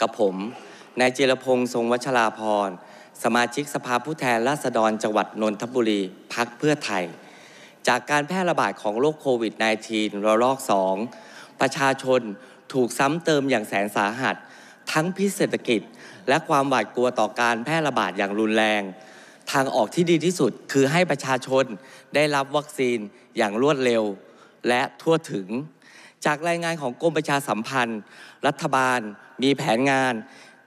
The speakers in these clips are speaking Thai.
กับผม นายจิรพงษ์ทรงวัชราพร สมาชิกสภาผู้แทนราษฎรจังหวัด นนทบุรีพักเพื่อไทยจากการแพร่ระบาดของโรคโควิด -19 ระลอก2ประชาชนถูกซ้ำเติมอย่างแสนสาหัส ทั้งพิษเศรษฐกิจและความหวาดกลัวต่อการแพร่ระบาดอย่างรุนแรง ทางออกที่ดีที่สุดคือให้ประชาชนได้รับวัคซีนอย่างรวดเร็ว และทั่วถึงจากรายงานของกรมประชาสัมพันธ์ รัฐบาลมีแผนงาน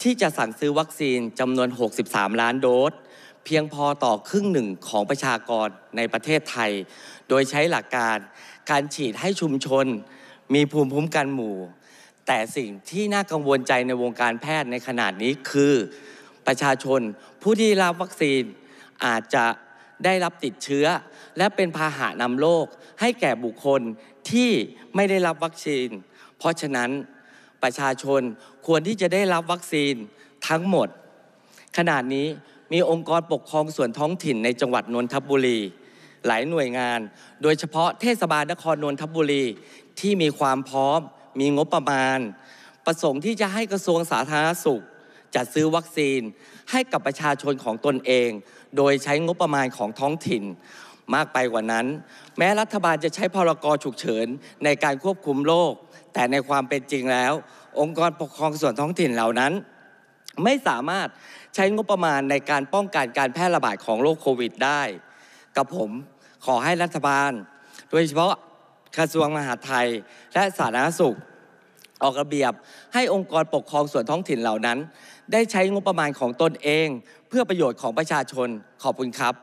ที่จะสั่งซื้อวัคซีนจำนวน 63 ล้านโดสเพียงพอต่อครึ่งหนึ่งของประชากรในประเทศไทย โดยใช้หลักการการฉีดให้ชุมชน มีภูมิคุ้มกันหมู่ แต่สิ่งที่น่ากังวลใจในวงการแพทย์ในขนาดนี้คือ ประชาชนผู้ที่รับวัคซีนอาจจะได้รับติดเชื้อและเป็นพาหะนำโรคให้แก่บุคคลที่ไม่ได้รับวัคซีน เพราะฉะนั้นประชาชนควรที่จะได้รับวัคซีนทั้งหมด ขนาดนี้มีองค์กรปกครองส่วนท้องถิ่นในจังหวัดนนทบบุรี หลายหน่วยงาน โดยเฉพาะเทศบาลนครนนทบบุรีที่มีความพร้อม มีงบประมาณ ประสงค์ที่จะให้กระทรวงสาธารณสุขจัดซื้อวัคซีนให้กับประชาชนของตนเอง โดยใช้งบประมาณของท้องถิ่น มากไปกว่านั้น แม้รัฐบาลจะใช้พรกฉุกเฉินในการควบคุมโรคแต่ในความเป็นจริงแล้ว องค์กรปกครองส่วนท้องถิ่นเหล่านั้น ไม่สามารถใช้งบประมาณในการป้องกันการแพร่ระบาดของโรคโควิดได้ กับผมขอให้รัฐบาล โดยเฉพาะกระทรวงมหาดไทยและสาธารณสุขออกระเบียบให้องค์กรปกครองส่วนท้องถิ่นเหล่านั้น ได้ใช้งบประมาณของตนเอง เพื่อประโยชน์ของประชาชนขอบคุณครับ